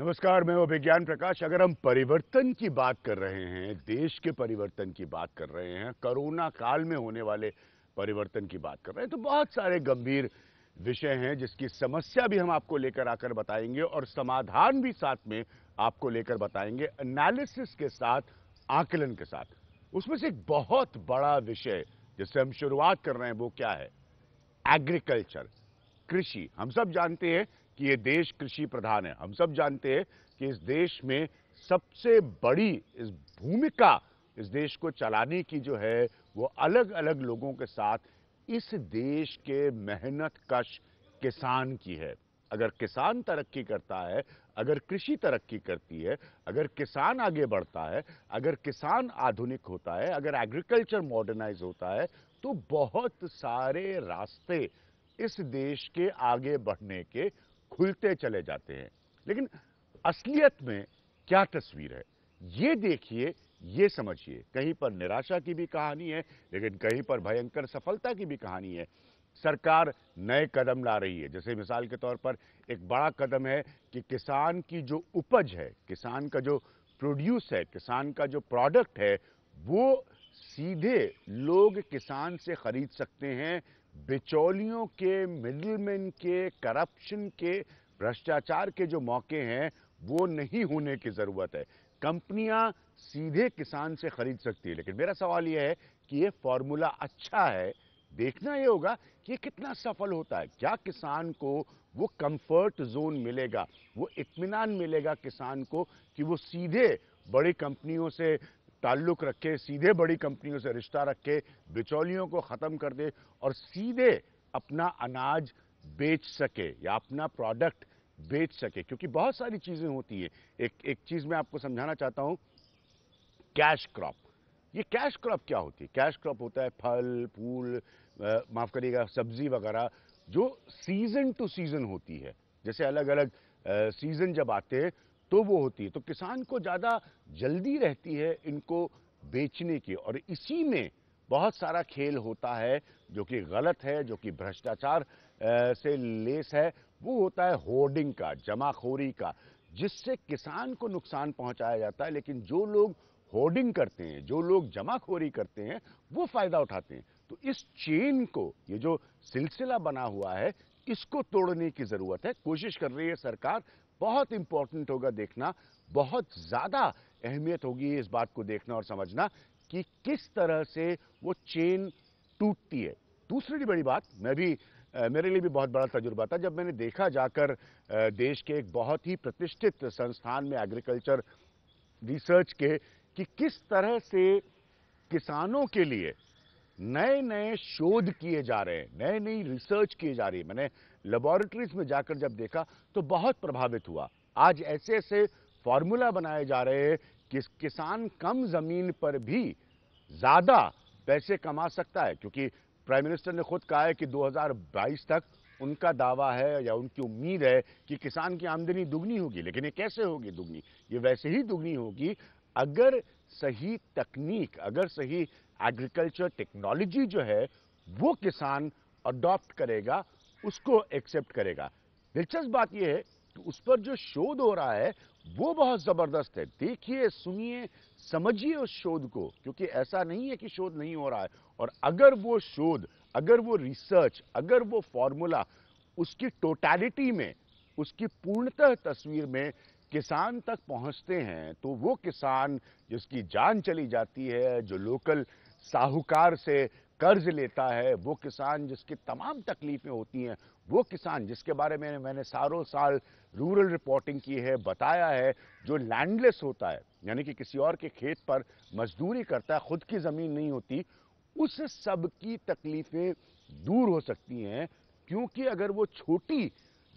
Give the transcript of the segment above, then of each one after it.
नमस्कार मैं विज्ञान प्रकाश अगर हम परिवर्तन की बात कर रहे हैं देश के परिवर्तन की बात कर रहे हैं कोरोना काल में होने वाले परिवर्तन की बात कर रहे हैं तो बहुत सारे गंभीर विषय हैं जिसकी समस्या भी हम आपको लेकर आकर बताएंगे और समाधान भी साथ में आपको लेकर बताएंगे एनालिसिस के साथ आकलन के साथ उसमें से एक बहुत बड़ा विषय जिससे हम शुरुआत कर रहे हैं वो क्या है एग्रीकल्चर कृषि हम सब जानते हैं कि ये देश कृषि प्रधान है हम सब जानते हैं कि इस देश में सबसे बड़ी इस भूमिका इस देश को चलाने की जो है वो अलग अलग लोगों के साथ इस देश के मेहनत कश किसान की है अगर किसान तरक्की करता है अगर कृषि तरक्की करती है अगर किसान आगे बढ़ता है अगर किसान आधुनिक होता है अगर एग्रीकल्चर मॉडर्नाइज होता है तो बहुत सारे रास्ते इस देश के आगे बढ़ने के खुलते चले जाते हैं लेकिन असलियत में क्या तस्वीर है ये देखिए ये समझिए कहीं पर निराशा की भी कहानी है लेकिन कहीं पर भयंकर सफलता की भी कहानी है सरकार नए कदम ला रही है जैसे मिसाल के तौर पर एक बड़ा कदम है कि किसान की जो उपज है किसान का जो प्रोड्यूस है किसान का जो प्रोडक्ट है वो सीधे लोग किसान से खरीद सकते हैं बिचौलियों के मिडलमैन के करप्शन के भ्रष्टाचार के जो मौके हैं वो नहीं होने की ज़रूरत है कंपनियां सीधे किसान से खरीद सकती है लेकिन मेरा सवाल यह है कि ये फॉर्मूला अच्छा है देखना ये होगा कि कितना सफल होता है क्या किसान को वो कंफर्ट जोन मिलेगा वो इतमान मिलेगा किसान को कि वो सीधे बड़ी कंपनियों से ताल्लुक़ रखे सीधे बड़ी कंपनियों से रिश्ता रखे बिचौलियों को ख़त्म कर दे और सीधे अपना अनाज बेच सके या अपना प्रोडक्ट बेच सके क्योंकि बहुत सारी चीज़ें होती है एक एक चीज़ मैं आपको समझाना चाहता हूँ कैश क्रॉप ये कैश क्रॉप क्या होती है कैश क्रॉप होता है फल फूल माफ़ करिएगा सब्ज़ी वगैरह जो सीज़न टू सीज़न होती है जैसे अलग अलग सीज़न जब आते हैं तो वो होती है तो किसान को ज़्यादा जल्दी रहती है इनको बेचने की और इसी में बहुत सारा खेल होता है जो कि गलत है जो कि भ्रष्टाचार से लेस है वो होता है होर्डिंग का जमाखोरी का जिससे किसान को नुकसान पहुंचाया जाता है लेकिन जो लोग होर्डिंग करते हैं जो लोग जमाखोरी करते हैं वो फ़ायदा उठाते हैं तो इस चेन को ये जो सिलसिला बना हुआ है इसको तोड़ने की ज़रूरत है कोशिश कर रही है सरकार बहुत इंपॉर्टेंट होगा देखना बहुत ज़्यादा अहमियत होगी इस बात को देखना और समझना कि किस तरह से वो चेन टूटती है दूसरी बड़ी बात मैं भी मेरे लिए भी बहुत बड़ा तजुर्बा था जब मैंने देखा जाकर देश के एक बहुत ही प्रतिष्ठित संस्थान में एग्रीकल्चर रिसर्च के कि किस तरह से किसानों के लिए नए नए शोध किए जा रहे हैं नए नई रिसर्च किए जा रही है मैंने लेबोरेटरीज में जाकर जब देखा तो बहुत प्रभावित हुआ आज ऐसे ऐसे फॉर्मूला बनाए जा रहे हैं कि किसान कम जमीन पर भी ज़्यादा पैसे कमा सकता है क्योंकि प्राइम मिनिस्टर ने खुद कहा है कि 2022 तक उनका दावा है या उनकी उम्मीद है कि किसान की आमदनी दुगनी होगी लेकिन ये कैसे होगी दुगनी ये वैसे ही दुगनी होगी अगर सही तकनीक अगर सही एग्रीकल्चर टेक्नोलॉजी जो है वो किसान अडॉप्ट करेगा उसको एक्सेप्ट करेगा दिलचस्प बात यह है कि उस पर जो शोध हो रहा है वो बहुत ज़बरदस्त है देखिए सुनिए समझिए उस शोध को क्योंकि ऐसा नहीं है कि शोध नहीं हो रहा है और अगर वो शोध अगर वो रिसर्च अगर वो फॉर्मूला उसकी टोटैलिटी में उसकी पूर्णतः तस्वीर में किसान तक पहुंचते हैं तो वो किसान जिसकी जान चली जाती है जो लोकल साहूकार से कर्ज लेता है वो किसान जिसकी तमाम तकलीफ़ें होती हैं वो किसान जिसके बारे में मैंने सारों साल रूरल रिपोर्टिंग की है बताया है जो लैंडलेस होता है यानी कि किसी और के खेत पर मजदूरी करता है खुद की ज़मीन नहीं होती उस सब की तकलीफ़ें दूर हो सकती हैं क्योंकि अगर वो छोटी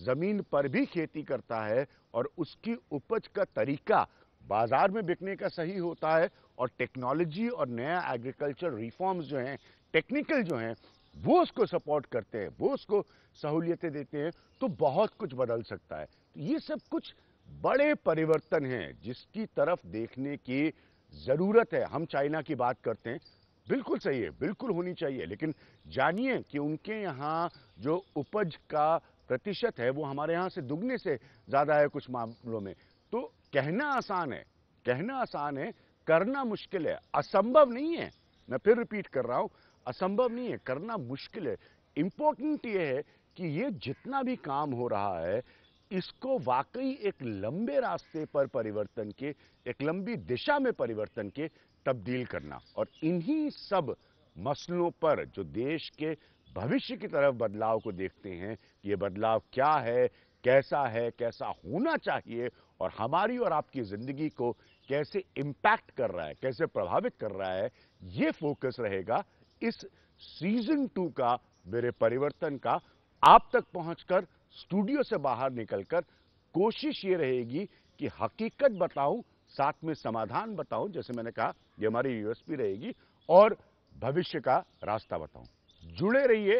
ज़मीन पर भी खेती करता है और उसकी उपज का तरीका बाज़ार में बिकने का सही होता है और टेक्नोलॉजी और नया एग्रीकल्चर रिफॉर्म्स जो हैं टेक्निकल जो हैं वो उसको सपोर्ट करते हैं वो उसको सहूलियतें देते हैं तो बहुत कुछ बदल सकता है तो ये सब कुछ बड़े परिवर्तन हैं जिसकी तरफ देखने की ज़रूरत है हम चाइना की बात करते हैं बिल्कुल सही है बिल्कुल होनी चाहिए लेकिन जानिए कि उनके यहाँ जो उपज का प्रतिशत है वो हमारे यहाँ से दुगने से ज़्यादा है कुछ मामलों में तो कहना आसान है कहना आसान है करना मुश्किल है असंभव नहीं है मैं फिर रिपीट कर रहा हूँ असंभव नहीं है करना मुश्किल है इम्पोर्टेंट ये है कि ये जितना भी काम हो रहा है इसको वाकई एक लंबे रास्ते पर परिवर्तन के एक लंबी दिशा में परिवर्तन के तब्दील करना और इन्हीं सब मसलों पर जो देश के भविष्य की तरफ बदलाव को देखते हैं कि ये बदलाव क्या है कैसा है कैसा होना चाहिए और हमारी और आपकी ज़िंदगी को कैसे इंपैक्ट कर रहा है कैसे प्रभावित कर रहा है ये फोकस रहेगा इस सीजन टू का मेरे परिवर्तन का आप तक पहुंचकर स्टूडियो से बाहर निकलकर कोशिश ये रहेगी कि हकीकत बताऊं साथ में समाधान बताऊं जैसे मैंने कहा ये हमारी यूएसपी रहेगी और भविष्य का रास्ता बताऊं जुड़े रहिए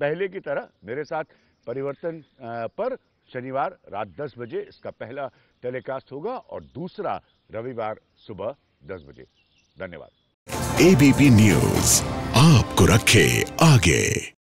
पहले की तरह मेरे साथ परिवर्तन पर शनिवार रात 10 बजे इसका पहला टेलीकास्ट होगा और दूसरा रविवार सुबह 10 बजे धन्यवाद एबीपी न्यूज आपको रखे आगे